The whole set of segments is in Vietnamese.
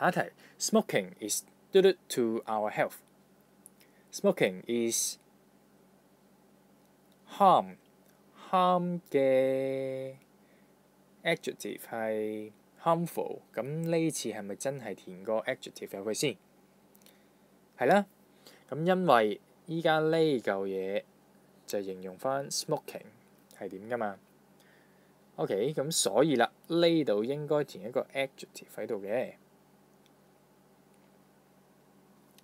下一題，smoking is do to our health。smoking is harm harm 嘅 adjective 係 harmful。咁呢次係咪真係填個 adjective 入去先？係啦。咁因為依家呢嚿嘢就形容翻 smoking 係點噶嘛。OK，咁所以啦，呢度應該填一個 adjective 喺度嘅。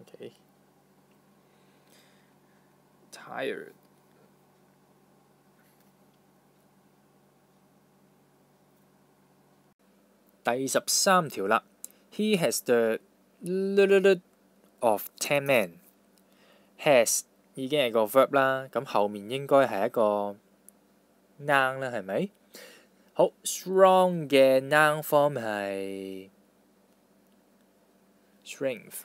Okay. Tired. He has the of ten men. Has 已經係個 verb 啦，咁後面應該係一個 noun 啦，係咪？好 strong 嘅 noun form 係 strength。